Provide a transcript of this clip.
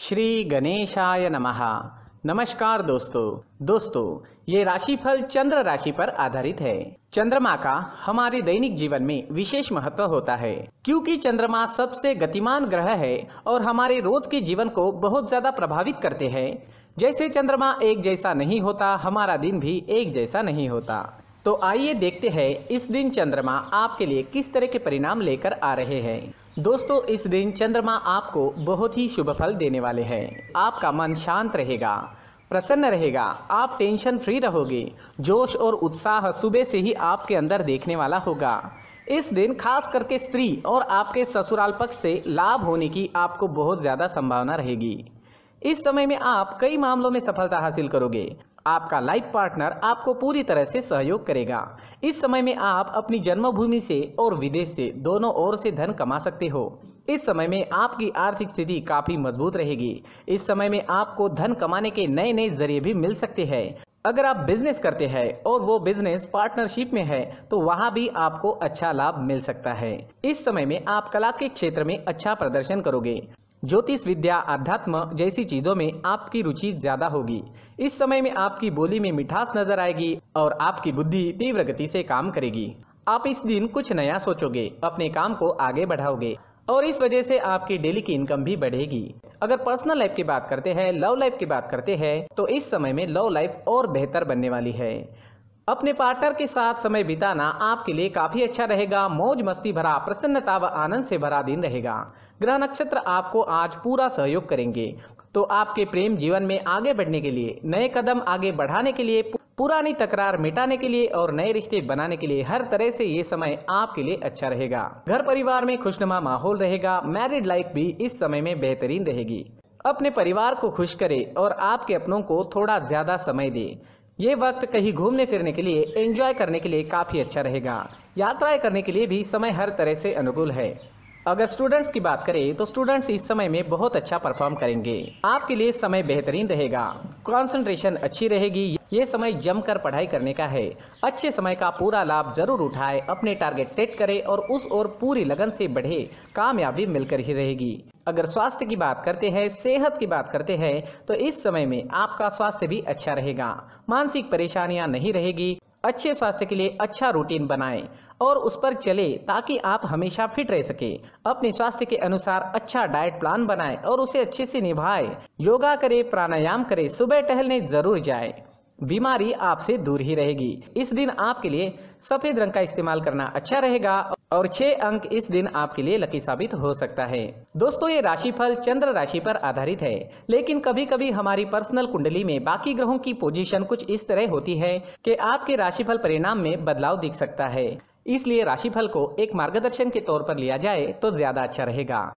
श्री गणेशाय नमः नमस्कार दोस्तों दोस्तों ये राशिफल चंद्र राशि पर आधारित है चंद्रमा का हमारे दैनिक जीवन में विशेष महत्व होता है क्योंकि चंद्रमा सबसे गतिमान ग्रह है और हमारे रोज के जीवन को बहुत ज्यादा प्रभावित करते हैं जैसे चंद्रमा एक जैसा नहीं होता हमारा दिन भी एक जैसा नहीं होता तो आइए देखते हैं इस दिन चंद्रमा आपके लिए किस तरह के परिणाम लेकर आ रहे हैं दोस्तों इस दिन चंद्रमा आपको बहुत ही शुभ फल देने वाले हैं आपका मन शांत रहेगा प्रसन्न रहेगा आप टेंशन फ्री रहोगे जोश और उत्साह सुबह से ही आपके अंदर देखने वाला होगा इस दिन खास करके स्त्री और आपके ससुराल पक्ष से लाभ होने की आपको बहुत ज़्यादा संभावना रहेगी इस समय में आप कई मामलों में सफलता हासिल करोगे आपका लाइफ पार्टनर आपको पूरी तरह से सहयोग करेगा इस समय में आप अपनी जन्मभूमि से और विदेश से दोनों ओर से धन कमा सकते हो इस समय में आपकी आर्थिक स्थिति काफ़ी मजबूत रहेगी इस समय में आपको धन कमाने के नए नए जरिए भी मिल सकते हैं अगर आप बिजनेस करते हैं और वो बिजनेस पार्टनरशिप में है तो वहाँ भी आपको अच्छा लाभ मिल सकता है इस समय में आप कला के क्षेत्र में अच्छा प्रदर्शन करोगे ज्योतिष विद्या अध्यात्म जैसी चीज़ों में आपकी रुचि ज़्यादा होगी इस समय में आपकी बोली में मिठास नजर आएगी और आपकी बुद्धि तीव्र गति से काम करेगी आप इस दिन कुछ नया सोचोगे अपने काम को आगे बढ़ाओगे और इस वजह से आपकी डेली की इनकम भी बढ़ेगी अगर पर्सनल लाइफ की बात करते हैं लव लाइफ की बात करते हैं तो इस समय में लव लाइफ और बेहतर बनने वाली है अपने पार्टनर के साथ समय बिताना आपके लिए काफी अच्छा रहेगा मौज मस्ती भरा प्रसन्नता व आनंद से भरा दिन रहेगा ग्रह नक्षत्र आपको आज पूरा सहयोग करेंगे तो आपके प्रेम जीवन में आगे बढ़ने के लिए नए कदम आगे बढ़ाने के लिए पुरानी तकरार मिटाने के लिए और नए रिश्ते बनाने के लिए हर तरह से ये समय आपके लिए अच्छा रहेगा घर परिवार में खुशनुमा माहौल रहेगा मैरिड लाइफ भी इस समय में बेहतरीन रहेगी अपने परिवार को खुश करें और आपके अपनों को थोड़ा ज्यादा समय दें ये वक्त कहीं घूमने फिरने के लिए एंजॉय करने के लिए काफ़ी अच्छा रहेगा यात्राएं करने के लिए भी समय हर तरह से अनुकूल है अगर स्टूडेंट्स की बात करें तो स्टूडेंट्स इस समय में बहुत अच्छा परफॉर्म करेंगे आपके लिए समय बेहतरीन रहेगा कंसंट्रेशन अच्छी रहेगी ये समय जमकर पढ़ाई करने का है अच्छे समय का पूरा लाभ जरूर उठाए अपने टारगेट सेट करें और उस ओर पूरी लगन से बढ़े कामयाबी मिलकर ही रहेगी अगर स्वास्थ्य की बात करते हैं सेहत की बात करते हैं तो इस समय में आपका स्वास्थ्य भी अच्छा रहेगा मानसिक परेशानियां नहीं रहेगी अच्छे स्वास्थ्य के लिए अच्छा रूटीन बनाएं और उस पर चले ताकि आप हमेशा फिट रह सके अपने स्वास्थ्य के अनुसार अच्छा डाइट प्लान बनाएं और उसे अच्छे से निभाए योगा करे प्राणायाम करे सुबह टहलने जरूर जाए बीमारी आपसे दूर ही रहेगी इस दिन आपके लिए सफेद रंग का इस्तेमाल करना अच्छा रहेगा और छह अंक इस दिन आपके लिए लकी साबित हो सकता है दोस्तों ये राशिफल चंद्र राशि पर आधारित है लेकिन कभी कभी हमारी पर्सनल कुंडली में बाकी ग्रहों की पोजीशन कुछ इस तरह होती है कि आपके राशिफल परिणाम में बदलाव दिख सकता है इसलिए राशिफल को एक मार्गदर्शन के तौर पर लिया जाए तो ज्यादा अच्छा रहेगा